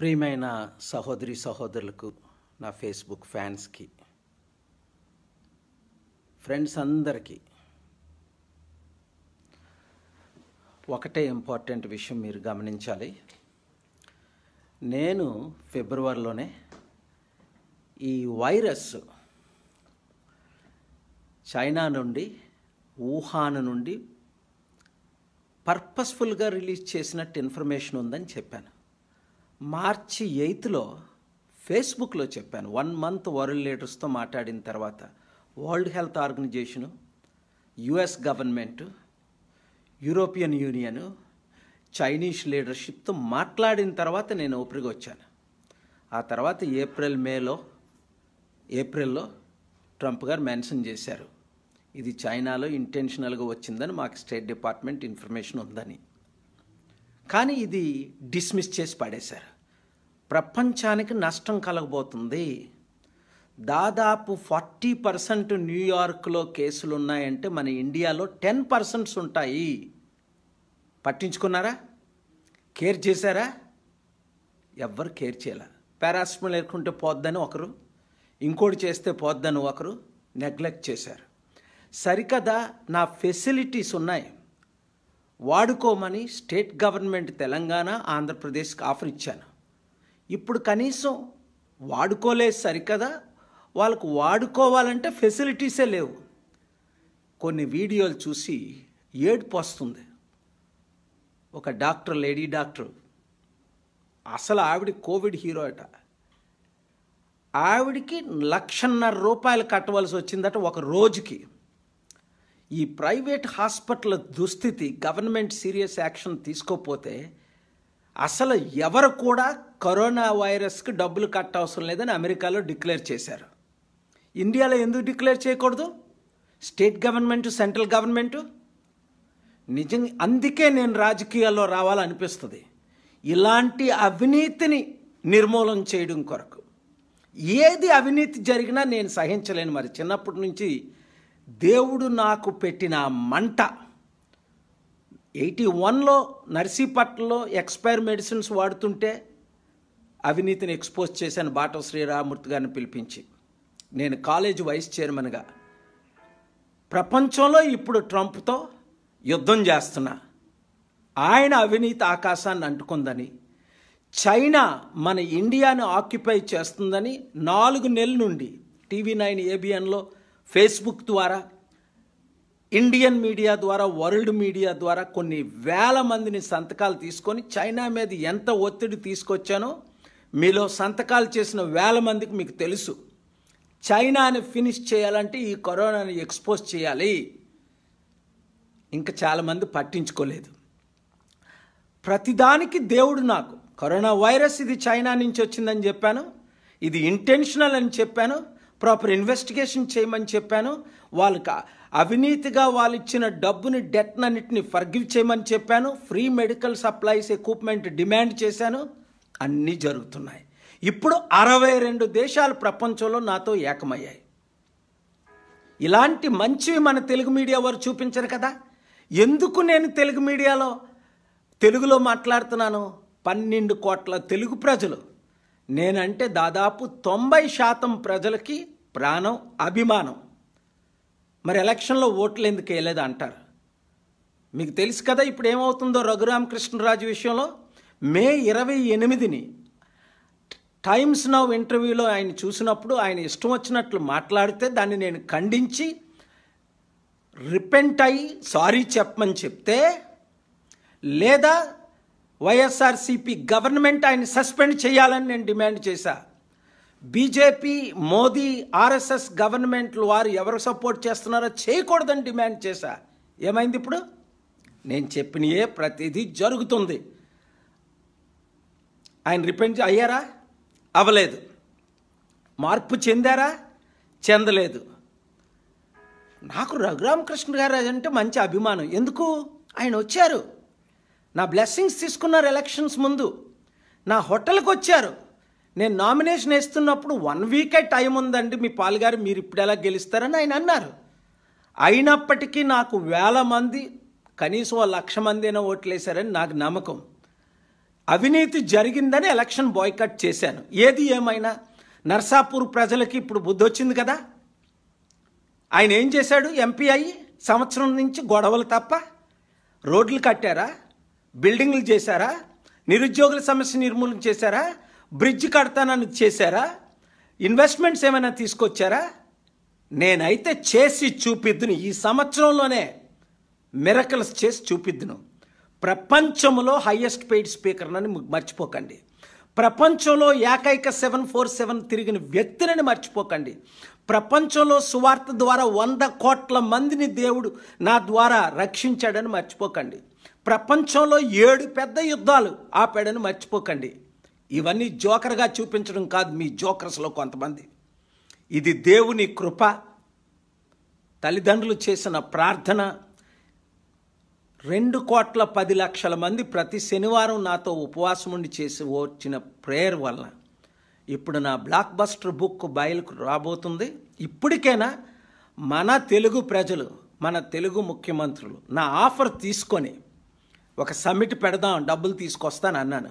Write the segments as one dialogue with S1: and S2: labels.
S1: ప్రియమైన సహోదరి సహోదరులకు నా ఫేస్బుక్ ఫ్యాన్స్కి ఫ్రెండ్స్ అందరికీ ఒకటే ఇంపార్టెంట్ విషయం మీరు గమనించాలి నేను ఫిబ్రవరిలోనే ఈ వైరస్ చైనా నుండి వుహాన్ నుండి పర్పస్ఫుల్గా రిలీజ్ చేసినట్టు ఇన్ఫర్మేషన్ ఉందని చెప్పాను మార్చి ఎయిత్లో ఫేస్బుక్లో చెప్పాను వన్ మంత్ వరల్డ్ లీడర్స్తో మాట్లాడిన తర్వాత world health organisation US government European union Chinese లీడర్షిప్తో మాట్లాడిన తర్వాత నేను ఓపిరిగా వచ్చాను ఆ తర్వాత ఏప్రిల్ మేలో ఏప్రిల్లో ట్రంప్ గారు మెన్షన్ చేశారు ఇది చైనాలో ఇంటెన్షనల్గా వచ్చిందని మాకు స్టేట్ డిపార్ట్మెంట్ ఇన్ఫర్మేషన్ ఉందని కానీ ఇది డిస్మిస్ చేసి పడేశారు ప్రపంచానికి నష్టం కలగబోతుంది దాదాపు ఫార్టీ పర్సెంట్ న్యూయార్క్లో కేసులు ఉన్నాయంటే మన ఇండియాలో టెన్ పర్సెంట్స్ ఉంటాయి పట్టించుకున్నారా కేర్ చేశారా ఎవ్వరు కేర్ చేయలే పారాసిటమాల్ లేకుంటే పోద్దని ఒకరు ఇంకోటి చేస్తే పోద్దని ఒకరు నెగ్లెక్ట్ చేశారు సరికదా నా ఫెసిలిటీస్ ఉన్నాయి వాడుకోమని స్టేట్ గవర్నమెంట్ తెలంగాణ ఆంధ్రప్రదేశ్కి ఆఫర్ ఇచ్చాను ఇప్పుడు కనీసం వాడుకోలేదు సరికదా వాళ్ళకు వాడుకోవాలంటే ఫెసిలిటీసే లేవు కొన్ని వీడియోలు చూసి ఏడుపు వస్తుంది ఒక డాక్టర్ లేడీ డాక్టర్ అసలు ఆవిడ కోవిడ్ హీరో అట ఆవిడికి లక్షన్నర రూపాయలు కట్టవలసి వచ్చిందట ఒక రోజుకి ఈ ప్రైవేట్ హాస్పిటల్ దుస్థితి గవర్నమెంట్ సీరియస్ యాక్షన్ తీసుకోపోతే అసలు ఎవరు కూడా కరోనా వైరస్కి డబ్బులు కట్ట అవసరం లేదని అమెరికాలో డిక్లేర్ చేశారు ఇండియాలో ఎందుకు డిక్లేర్ చేయకూడదు స్టేట్ గవర్నమెంట్ సెంట్రల్ గవర్నమెంట్ నిజంగా అందుకే నేను రాజకీయాల్లో రావాలనిపిస్తుంది ఇలాంటి అవినీతిని నిర్మూలన చేయడం కొరకు ఏది అవినీతి జరిగినా నేను సహించలేను మరి చిన్నప్పటి నుంచి దేవుడు నాకు పెట్టిన మంట ఎయిటీ వన్లో నర్సీపట్నలో ఎక్స్పైర్ మెడిసిన్స్ వాడుతుంటే అవినీతిని ఎక్స్పోజ్ చేశాను బాటో శ్రీరామూర్తి గారిని పిలిపించి నేను కాలేజ్ వైస్ చైర్మన్గా ప్రపంచంలో ఇప్పుడు ట్రంప్తో యుద్ధం చేస్తున్నా ఆయన అవినీతి ఆకాశాన్ని అంటుకుందని చైనా మన ఇండియాను ఆక్యుపై చేస్తుందని నాలుగు నెలల నుండి టీవీ నైన్ ఏబిఎన్లో ఫేస్బుక్ ద్వారా ఇండియన్ మీడియా ద్వారా వరల్డ్ మీడియా ద్వారా కొన్ని వేల మందిని సంతకాలు తీసుకొని చైనా మీద ఎంత ఒత్తిడి తీసుకొచ్చానో మీలో సంతకాలు చేసిన వేల మందికి మీకు తెలుసు చైనాని ఫినిష్ చేయాలంటే ఈ కరోనాని ఎక్స్పోజ్ చేయాలి ఇంకా చాలామంది పట్టించుకోలేదు ప్రతిదానికి దేవుడు నాకు కరోనా వైరస్ ఇది చైనా నుంచి వచ్చిందని చెప్పాను ఇది ఇంటెన్షనల్ అని చెప్పాను ప్రాపర్ ఇన్వెస్టిగేషన్ చేయమని చెప్పాను వాళ్ళకి అవినీతిగా వాళ్ళు ఇచ్చిన డబ్బుని డెట్ని అన్నిటిని ఫర్గివ్ చేయమని చెప్పాను free medical supplies equipment demand చేశాను అన్నీ జరుగుతున్నాయి ఇప్పుడు అరవై రెండు దేశాలు ప్రపంచంలో నాతో ఏకమయ్యాయి ఇలాంటి మంచివి మన తెలుగు మీడియా వారు చూపించరు కదా ఎందుకు నేను తెలుగు మీడియాలో తెలుగులో మాట్లాడుతున్నాను పన్నెండు కోట్ల తెలుగు ప్రజలు నేనంటే దాదాపు తొంభై శాతం ప్రజలకి ప్రాణం అభిమానం మరి ఎలక్షన్లో ఓట్లు ఎందుకు వేయలేదు అంటారు మీకు తెలుసు కదా ఇప్పుడు ఏమవుతుందో రఘురామకృష్ణరాజు విషయంలో మే ఇరవై ఎనిమిదిని టైమ్స్ నవ్ ఇంటర్వ్యూలో ఆయన చూసినప్పుడు ఆయన ఇష్టం వచ్చినట్లు మాట్లాడితే దాన్ని నేను ఖండించి రిపెంట్ అయ్యి సారీ చెప్పమని చెప్తే లేదా వైఎస్ఆర్సీపీ గవర్నమెంట్ ఆయన సస్పెండ్ చేయాలని నేను డిమాండ్ చేశా బీజేపీ మోదీ ఆర్ఎస్ఎస్ గవర్నమెంట్లు వారు ఎవరు సపోర్ట్ చేస్తున్నారో చేయకూడదని డిమాండ్ చేశా ఏమైంది ఇప్పుడు నేను చెప్పినయే ప్రతిదీ జరుగుతుంది ఆయన రిపెంట్ అయ్యారా అవలేదు మార్పు చెందారా చెందలేదు నాకు రఘురామకృష్ణ గారు అంటే మంచి అభిమానం ఎందుకు ఆయన వచ్చారు నా బ్లెస్సింగ్స్ తీసుకున్నారు ఎలక్షన్స్ ముందు నా హోటల్కి వచ్చారు నేను నామినేషన్ వేస్తున్నప్పుడు వన్ వీకే టైం ఉందండి మీ పాలుగారు మీరు ఇప్పుడు ఎలా గెలుస్తారని ఆయన అన్నారు అయినప్పటికీ నాకు వేల మంది కనీసం లక్ష ఓట్లు వేశారని నాకు నమ్మకం అవినీతి జరిగిందని ఎలక్షన్ బాయ్కట్ చేశాను ఏది ఏమైనా నర్సాపూర్ ప్రజలకి ఇప్పుడు బుద్ధి వచ్చింది కదా ఆయన ఏం చేశాడు ఎంపీ అయ్యి సంవత్సరం నుంచి గొడవలు తప్ప రోడ్లు కట్టారా బిల్డింగ్లు చేశారా నిరుద్యోగుల సమస్య నిర్మూలన చేశారా బ్రిడ్జ్ కడతానని చేశారా ఇన్వెస్ట్మెంట్స్ ఏమైనా తీసుకొచ్చారా నేనైతే చేసి చూపిద్దును ఈ సంవత్సరంలోనే మిరకల్స్ చేసి చూపిద్దును ప్రపంచంలో హయ్యెస్ట్ పెయిడ్ స్పీకర్నని మర్చిపోకండి ప్రపంచంలో ఏకైక సెవెన్ ఫోర్ సెవెన్ తిరిగిన వ్యక్తులని మర్చిపోకండి ప్రపంచంలో సువార్త ద్వారా వంద కోట్ల మందిని దేవుడు నా ద్వారా రక్షించాడని మర్చిపోకండి ప్రపంచంలో ఏడు పెద్ద యుద్ధాలు ఆ పేడను మర్చిపోకండి ఇవన్నీ జోకర్గా చూపించడం కాదు మీ జోకర్స్లో కొంతమంది ఇది దేవుని కృప తల్లిదండ్రులు చేసిన ప్రార్థన రెండు కోట్ల పది లక్షల మంది ప్రతి శనివారం నాతో ఉపవాసం ఉండి చేసి వచ్చిన ప్రేయర్ వల్ల ఇప్పుడు నా బ్లాక్ బస్టర్ బుక్ బయలుకు రాబోతుంది ఇప్పటికైనా మన తెలుగు ప్రజలు మన తెలుగు ముఖ్యమంత్రులు నా ఆఫర్ తీసుకొని ఒక సమ్మిట్ పెడదాం డబ్బులు తీసుకొస్తాను అన్నాను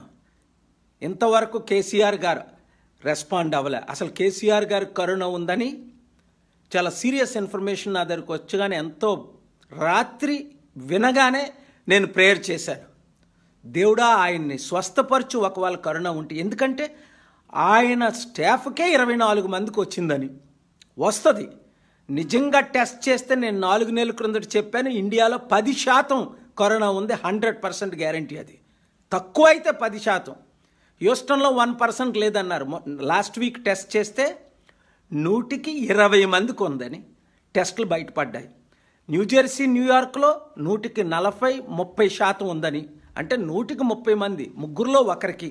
S1: ఇంతవరకు కేసీఆర్ గారు రెస్పాండ్ అవ్వలే అసలు కేసీఆర్ గారు కరోనా ఉందని చాలా సీరియస్ ఇన్ఫర్మేషన్ నా దగ్గరకు వచ్చగానే ఎంతో రాత్రి వినగానే నేను ప్రేయర్ చేశాను దేవుడా ఆయన్ని స్వస్థపరచు ఒకవేళ కరోనా ఉంటే ఎందుకంటే ఆయన స్టాఫ్కే ఇరవై నాలుగు మందికి వచ్చిందని వస్తుంది నిజంగా టెస్ట్ చేస్తే నేను నాలుగు నెలల క్రిందట చెప్పాను ఇండియాలో పది శాతం కరోనా ఉంది హండ్రెడ్ పర్సెంట్ గ్యారంటీ అది తక్కువ అయితే పది శాతం హ్యూస్టన్లో వన్ పర్సెంట్ లేదన్నారు లాస్ట్ వీక్ టెస్ట్ చేస్తే నూటికి ఇరవై మందికి ఉందని టెస్టులు బయటపడ్డాయి న్యూజెర్సీ న్యూయార్క్లో నూటికి నలభై ముప్పై శాతం ఉందని అంటే నూటికి ముప్పై మంది ముగ్గురులో ఒకరికి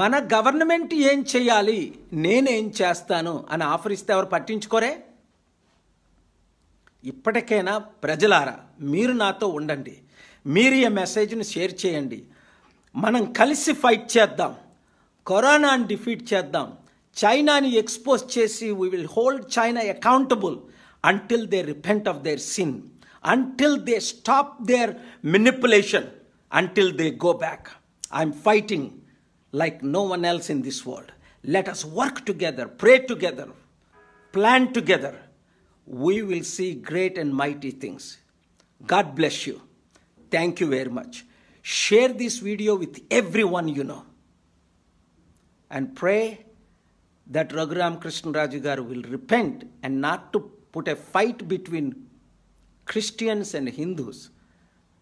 S1: మన గవర్నమెంట్ ఏం చేయాలి నేనేం చేస్తాను అని ఆఫర్ ఇస్తే ఎవరు పట్టించుకోరే ఇప్పటికైనా ప్రజలారా మీరు నాతో ఉండండి మీరు ఈ మెసేజ్ని షేర్ చేయండి మనం కలిసి ఫైట్ చేద్దాం కరోనాని డిఫీట్ చేద్దాం చైనాని ఎక్స్పోజ్ చేసి we will hold China accountable until they repent of their sin until they stop their manipulation until they go back I'm fighting like no one else in this world let us work together pray together plan together we will see great and mighty things. God bless you. Thank you very much. Share this video with everyone you know. And pray that Raghuram Krishnan garu will repent and not to put a fight between Christians and Hindus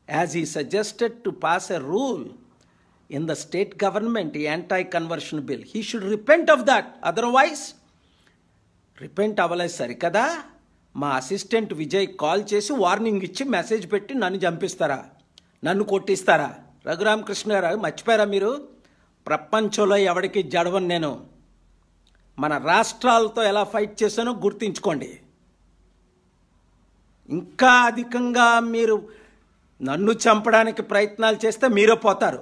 S1: as he suggested to pass a rule in the state government, the anti-conversion bill. He should repent of that. Otherwise, repent avale sarikada. మా assistant Vijay call చేసి warning ఇచ్చి message పెట్టి నన్ను చంపిస్తారా నన్ను కొట్టిస్తారా రఘురామకృష్ణ గారు మర్చిపోయారా మీరు ప్రపంచంలో ఎవరికి జడవను నేను మన రాష్ట్రాలతో ఎలా ఫైట్ చేశానో గుర్తించుకోండి ఇంకా అధికంగా మీరు నన్ను చంపడానికి ప్రయత్నాలు చేస్తే మీరే పోతారు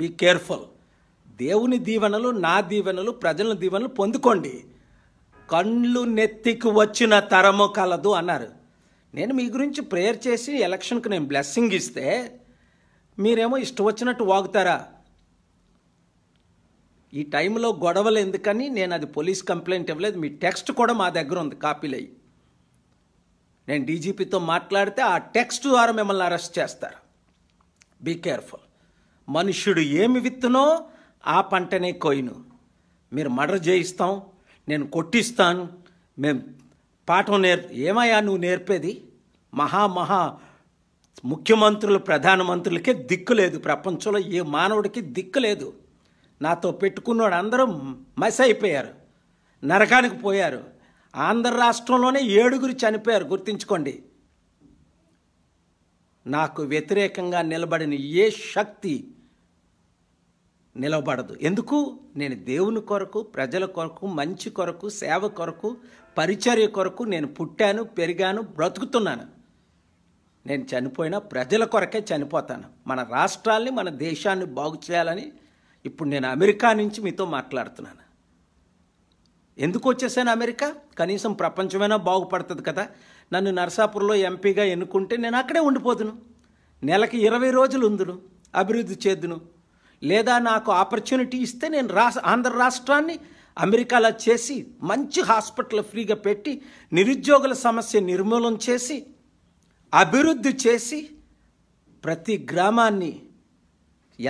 S1: బీ కేర్ఫుల్ దేవుని దీవెనలు నా దీవెనలు ప్రజల దీవెనలు పొందుకోండి కండ్లు నెత్తికి వచ్చిన తరము కలదు అన్నారు నేను మీ గురించి ప్రేయర్ చేసి ఎలక్షన్కి నేను బ్లెస్సింగ్ ఇస్తే మీరేమో ఇష్టం వచ్చినట్టు వాగుతారా ఈ టైంలో గొడవలు ఎందుకని నేను అది పోలీస్ కంప్లైంట్ ఇవ్వలేదు మీ టెక్స్ట్ కూడా మా దగ్గర ఉంది కాపీలు అయ్యి నేను డీజీపీతో మాట్లాడితే ఆ టెక్స్ట్ ద్వారా మిమ్మల్ని అరెస్ట్ చేస్తారు బీ కేర్ఫుల్ మనుష్యుడు ఏమి విత్తునో ఆ పంటనే కోయిను మీరు మర్డర్ చేయిస్తాం నేను కొట్టిస్తాను మేము పాఠం నేర్ ఏమయ్యా నువ్వు నేర్పేది మహా మహా ముఖ్యమంత్రులు ప్రధానమంత్రులకే దిక్కు లేదు ప్రపంచంలో ఏ మానవుడికి దిక్కు లేదు నాతో పెట్టుకున్నవాడు అందరూ మస అయిపోయారు నరకానికి పోయారు ఆంధ్ర రాష్ట్రంలోనే ఏడుగురు చనిపోయారు గుర్తుంచుకోండి నాకు వ్యతిరేకంగా నిలబడిన ఏ శక్తి నిలవబడదు ఎందుకు నేను దేవుని కొరకు ప్రజల కొరకు మంచి కొరకు సేవ కొరకు పరిచర్య కొరకు నేను పుట్టాను పెరిగాను బ్రతుకుతున్నాను నేను చనిపోయినా ప్రజల కొరకే చనిపోతాను మన రాష్ట్రాల్ని మన దేశాన్ని బాగు చేయాలని ఇప్పుడు నేను అమెరికా నుంచి మీతో మాట్లాడుతున్నాను ఎందుకు వచ్చేసాను అమెరికా కనీసం ప్రపంచమైనా బాగుపడుతుంది కదా నన్ను నర్సాపూర్లో ఎంపీగా ఎన్నుకుంటే నేను అక్కడే ఉండిపోదును నెలకి ఇరవై రోజులు ఉందును అభివృద్ధి చేద్దును లేదా నాకు ఆపర్చునిటీ ఇస్తే నేను ఆంధ్ర రాష్ట్రాన్ని అమెరికాలో చేసి మంచి హాస్పిటల్ ఫ్రీగా పెట్టి నిరుద్యోగుల సమస్య నిర్మూలన చేసి అభివృద్ధి చేసి ప్రతి గ్రామాన్ని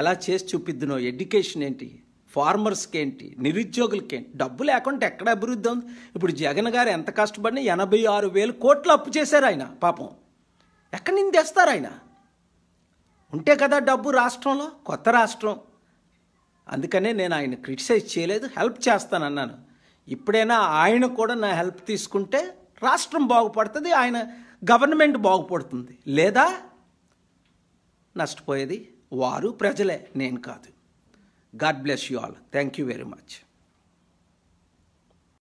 S1: ఎలా చేసి చూపిద్దునో ఎడ్యుకేషన్ ఏంటి ఫార్మర్స్కి ఏంటి నిరుద్యోగులకి ఏంటి డబ్బు లేకుండా ఎక్కడ అభివృద్ధి ఉంది ఇప్పుడు జగన్ గారు ఎంత కష్టపడినా ఎనభై ఆరు వేలు కోట్లు అప్పు చేశారు ఆయన పాపం ఎక్కడి నుంచి తెస్తారు ఆయన ఉంటే కదా డబ్బు రాష్ట్రంలో కొత్త రాష్ట్రం అందుకనే నేను ఆయన క్రిటిసైజ్ చేయలేదు హెల్ప్ చేస్తానన్నాను ఇప్పుడైనా ఆయన కూడా నా హెల్ప్ తీసుకుంటే రాష్ట్రం బాగుపడుతుంది ఆయన గవర్నమెంట్ బాగుపడుతుంది లేదా నష్టపోయేది వారు ప్రజలే నేను కాదు God bless you all thank you very much